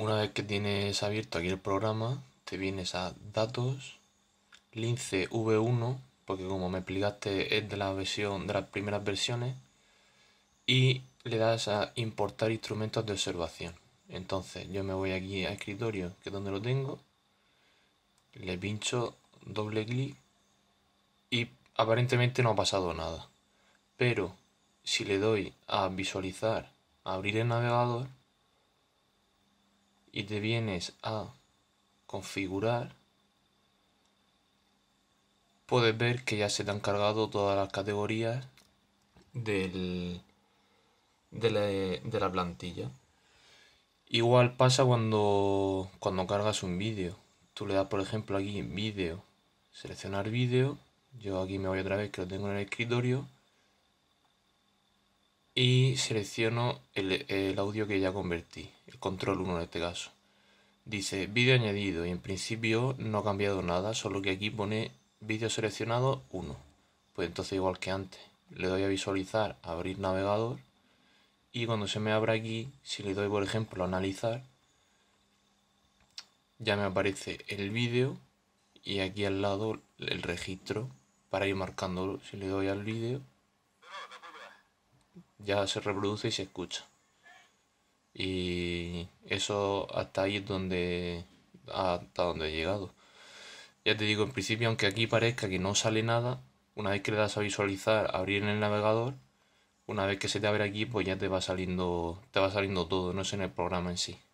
Una vez que tienes abierto aquí el programa, te vienes a datos, lince v1, porque como me explicaste es de la versión de las primeras versiones, y le das a importar instrumentos de observación. Entonces yo me voy aquí a escritorio, que es donde lo tengo, le pincho doble clic y aparentemente no ha pasado nada. Pero si le doy a visualizar, abrir el navegador, y te vienes a configurar, puedes ver que ya se te han cargado todas las categorías del, de, la, plantilla. Igual pasa cuando, cuando cargas un vídeo. Tú le das, por ejemplo, aquí en vídeo, seleccionar vídeo. Yo aquí me voy otra vez que lo tengo en el escritorio y selecciono el, audio que ya convertí, el control 1 en este caso. Dice vídeo añadido y en principio no ha cambiado nada, solo que aquí pone vídeo seleccionado 1. Pues entonces igual que antes, le doy a visualizar, abrir navegador y cuando se me abra aquí, si le doy por ejemplo a analizar, ya me aparece el vídeo y aquí al lado el registro para ir marcándolo. Si le doy al vídeo ya se reproduce y se escucha. Y eso hasta ahí es donde, hasta donde he llegado. Ya te digo, en principio, aunque aquí parezca que no sale nada, una vez que le das a visualizar, abrir en el navegador, una vez que se te abre aquí, pues ya te va saliendo, te va saliendo todo, no es en el programa en sí.